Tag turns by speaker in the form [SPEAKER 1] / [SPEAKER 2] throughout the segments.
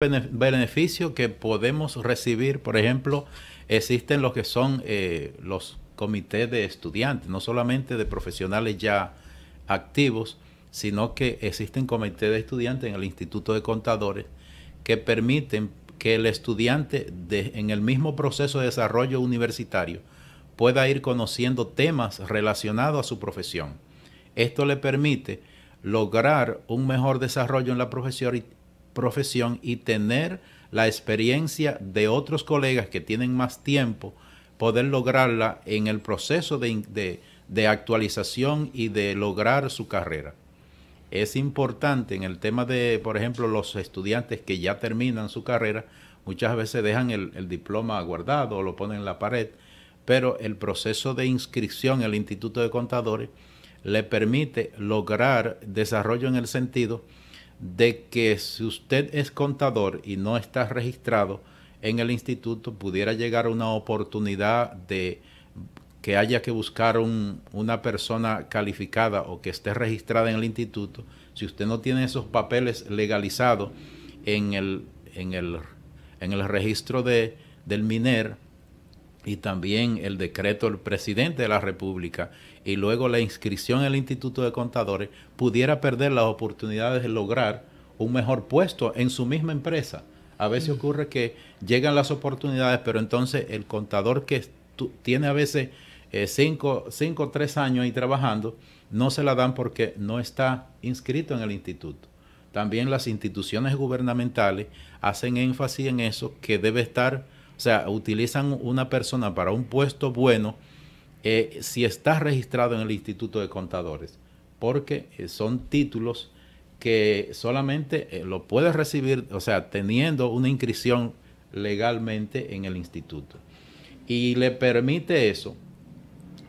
[SPEAKER 1] beneficio que podemos recibir, por ejemplo, existen los que son eh, los comités de estudiantes, no solamente de profesionales ya activos, sino que existen comités de estudiantes en el Instituto de Contadores que permiten que el estudiante en el mismo proceso de desarrollo universitario pueda ir conociendo temas relacionados a su profesión. Esto le permite lograr un mejor desarrollo en la profesión profesión y tener la experiencia de otros colegas que tienen más tiempo, poder lograrla en el proceso de, actualización y de lograr su carrera. Es importante en el tema de, por ejemplo, los estudiantes que ya terminan su carrera, muchas veces dejan el, diploma guardado o lo ponen en la pared, pero el proceso de inscripción en el Instituto de Contadores le permite lograr desarrollo en el sentido de que si usted es contador y no está registrado en el instituto, pudiera llegar una oportunidad de que haya que buscar una persona calificada o que esté registrada en el instituto. Si usted no tiene esos papeles legalizados en el, en el, en el registro de, del MINER, y también el decreto del presidente de la República y luego la inscripción en el Instituto de Contadores, pudiera perder las oportunidades de lograr un mejor puesto en su misma empresa. A veces ocurre que llegan las oportunidades, pero entonces el contador que tiene a veces eh, cinco o tres años ahí trabajando, no se la dan porque no está inscrito en el instituto. También las instituciones gubernamentales hacen énfasis en eso, que debe estar o sea, utilizan una persona para un puesto bueno eh, si está registrado en el Instituto de Contadores, porque eh, son títulos que solamente eh, lo puedes recibir, o sea, teniendo una inscripción legalmente en el instituto. Y le permite eso,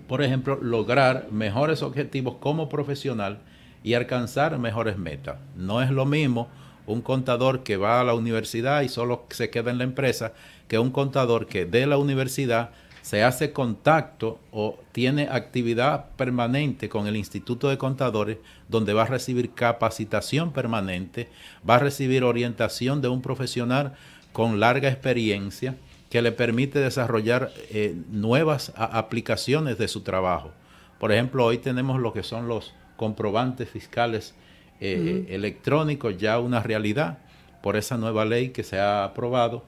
[SPEAKER 1] por ejemplo, lograr mejores objetivos como profesional y alcanzar mejores metas. No es lo mismo un contador que va a la universidad y solo se queda en la empresa, que un contador que de la universidad se hace contacto o tiene actividad permanente con el Instituto de Contadores, donde va a recibir capacitación permanente, va a recibir orientación de un profesional con larga experiencia que le permite desarrollar eh, nuevas aplicaciones de su trabajo. Por ejemplo, hoy tenemos lo que son los comprobantes fiscales eh, electrónico, ya una realidad por esa nueva ley que se ha aprobado,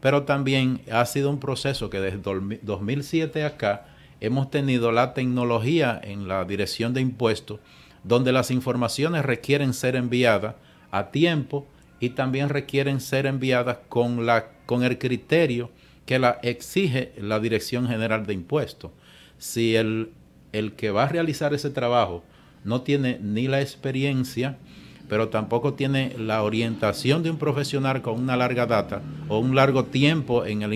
[SPEAKER 1] pero también ha sido un proceso que desde 2007 acá hemos tenido la tecnología en la dirección de impuestos, donde las informaciones requieren ser enviadas a tiempo y también requieren ser enviadas con, la, con el criterio que la exige la Dirección General de Impuestos. Si el, el que va a realizar ese trabajo no tiene ni la experiencia, pero tampoco tiene la orientación de un profesional con una larga data o un largo tiempo en el